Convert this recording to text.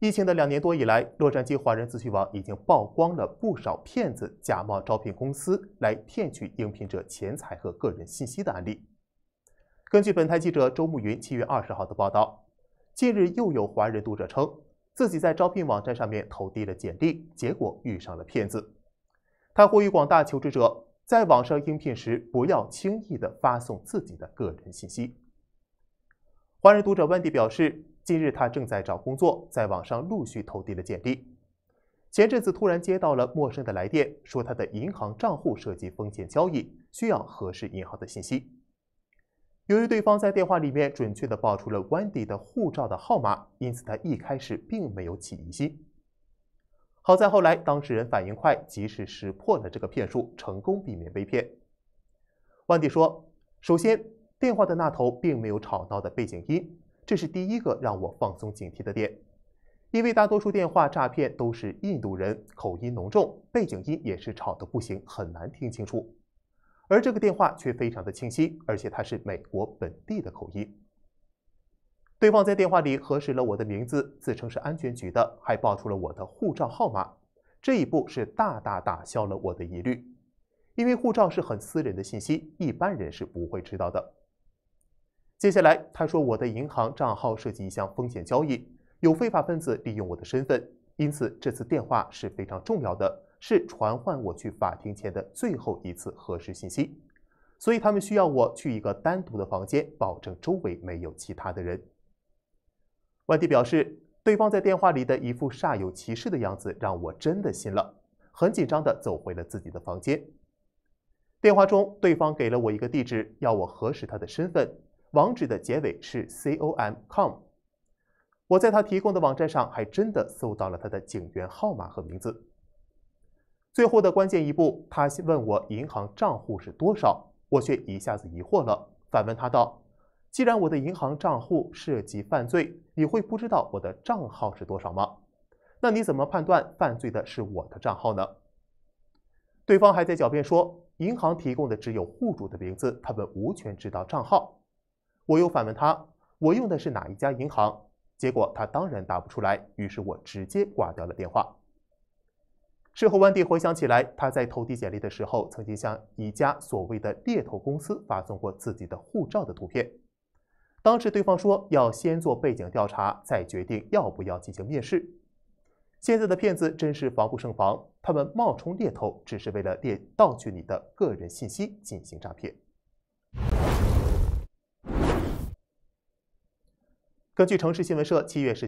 疫情的两年多以来，洛杉矶华人资讯网已经曝光了不少骗子假冒招聘公司来骗取应聘者钱财和个人信息的案例。根据本台记者周慕云七月二十号的报道，近日又有华人读者称自己在招聘网站上面投递了简历，结果遇上了骗子。他呼吁广大求职者在网上应聘时不要轻易的发送自己的个人信息。华人读者温迪表示。近日，他正在找工作，在网上陆续投递了简历。前阵子突然接到了陌生的来电，说他的银行账户涉及风险交易，需要核实银行的信息。由于对方在电话里面准确的报出了 Wendy 的护照的号码，因此他一开始并没有起疑心。好在后来当事人反应快，及时识破了这个骗术，成功避免被骗。Wendy 说：“首先，电话的那头并没有吵闹的背景音。”这是第一个让我放松警惕的点，因为大多数电话诈骗都是印度人口音浓重，背景音也是吵得不行，很难听清楚。而这个电话却非常的清晰，而且它是美国本地的口音。对方在电话里核实了我的名字，自称是安全局的，还报出了我的护照号码。这一步是大大打消了我的疑虑，因为护照是很私人的信息，一般人是不会知道的。接下来，他说我的银行账号涉及一项风险交易，有非法分子利用我的身份，因此这次电话是非常重要的，是传唤我去法庭前的最后一次核实信息。所以他们需要我去一个单独的房间，保证周围没有其他的人。万迪表示，对方在电话里的一副煞有其事的样子让我真的信了，很紧张的走回了自己的房间。电话中，对方给了我一个地址，要我核实他的身份。网址的结尾是 .com，com。我在他提供的网站上还真的搜到了他的警员号码和名字。最后的关键一步，他问我银行账户是多少，我却一下子疑惑了，反问他道：“既然我的银行账户涉及犯罪，你会不知道我的账号是多少吗？那你怎么判断犯罪的是我的账号呢？”对方还在狡辩说：“银行提供的只有户主的名字，他们无权知道账号。”我又反问他：“我用的是哪一家银行？”结果他当然答不出来，于是我直接挂掉了电话。事后，温迪回想起来，他在投递简历的时候，曾经向一家所谓的猎头公司发送过自己的护照的图片。当时对方说要先做背景调查，再决定要不要进行面试。现在的骗子真是防不胜防，他们冒充猎头，只是为了猎盗取你的个人信息进行诈骗。根据《城市新闻社》七月十。